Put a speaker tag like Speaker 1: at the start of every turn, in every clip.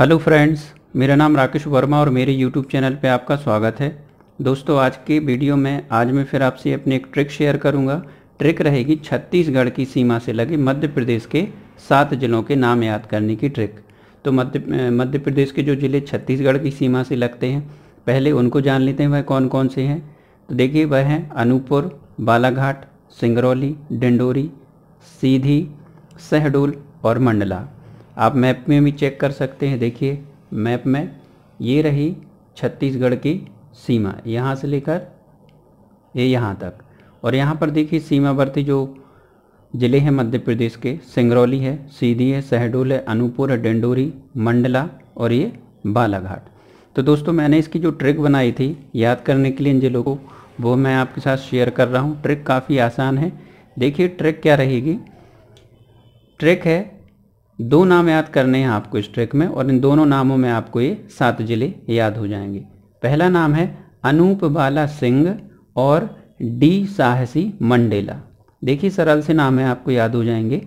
Speaker 1: hello friends मेरा नाम राकेश वर्मा और मेरे यूट्यूब चैनल पे आपका स्वागत है दोस्तों आज के वीडियो में आज मैं फिर आपसे अपनी एक ट्रिक शेयर करूंगा ट्रिक रहेगी छत्तीसगढ़ की सीमा से लगे मध्य प्रदेश के सात ज़िलों के नाम याद करने की ट्रिक तो मध्य मध्य प्रदेश के जो ज़िले छत्तीसगढ़ की सीमा से लगते हैं पहले उनको जान लेते हैं वह कौन कौन से हैं तो देखिए वह हैं अनूपपुर बालाघाट सिंगरौली डिंडोरी सीधी सहडोल और मंडला आप मैप में भी चेक कर सकते हैं देखिए मैप में ये रही छत्तीसगढ़ की सीमा यहाँ से लेकर ये यहाँ तक और यहाँ पर देखिए सीमावर्ती जो ज़िले हैं मध्य प्रदेश के सिंगरौली है सीधी है शहडोल है अनूपपुर है डेंडोरी मंडला और ये बालाघाट तो दोस्तों मैंने इसकी जो ट्रिक बनाई थी याद करने के लिए इन ज़िलों को वो मैं आपके साथ शेयर कर रहा हूँ ट्रिक काफ़ी आसान है देखिए ट्रिक क्या रहेगी ट्रिक है दो नाम याद करने हैं आपको इस ट्रैक में और इन दोनों नामों में आपको ये सात जिले याद हो जाएंगे पहला नाम है अनूप बाला सिंह और डी साहसी मंडेला देखिए सरल से नाम है आपको याद हो जाएंगे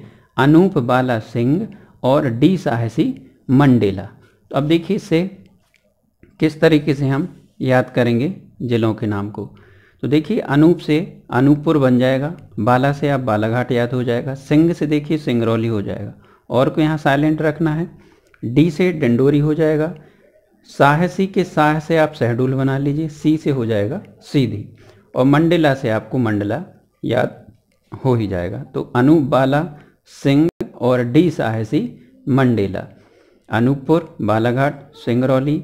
Speaker 1: अनूप बाला सिंह और डी साहसी मंडेला तो अब देखिए इससे किस तरीके से हम याद करेंगे जिलों के नाम को तो देखिए अनूप से अनूपपुर बन जाएगा बाला से आप बालाघाट याद हो जाएगा सिंह से देखिए सिंगरौली हो जाएगा और को यहाँ साइलेंट रखना है डी से डंडोरी हो जाएगा साहसी के साह से आप शहडूल बना लीजिए सी से हो जाएगा सीधी और मंडला से आपको मंडला याद हो ही जाएगा तो बाला सिंह और डी साहसी मंडेला अनूपपुर बालाघाट सिंगरौली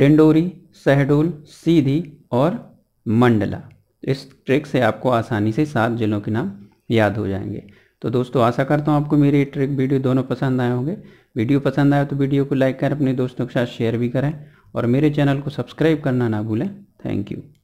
Speaker 1: डिंडोरी सहडूल सीधी और मंडला इस ट्रिक से आपको आसानी से सात जिलों के नाम याद हो जाएंगे तो दोस्तों आशा करता हूँ आपको मेरी ट्रिक वीडियो दोनों पसंद आए होंगे वीडियो पसंद आए तो वीडियो को लाइक करें अपने दोस्तों के साथ शेयर भी करें और मेरे चैनल को सब्सक्राइब करना ना भूलें थैंक यू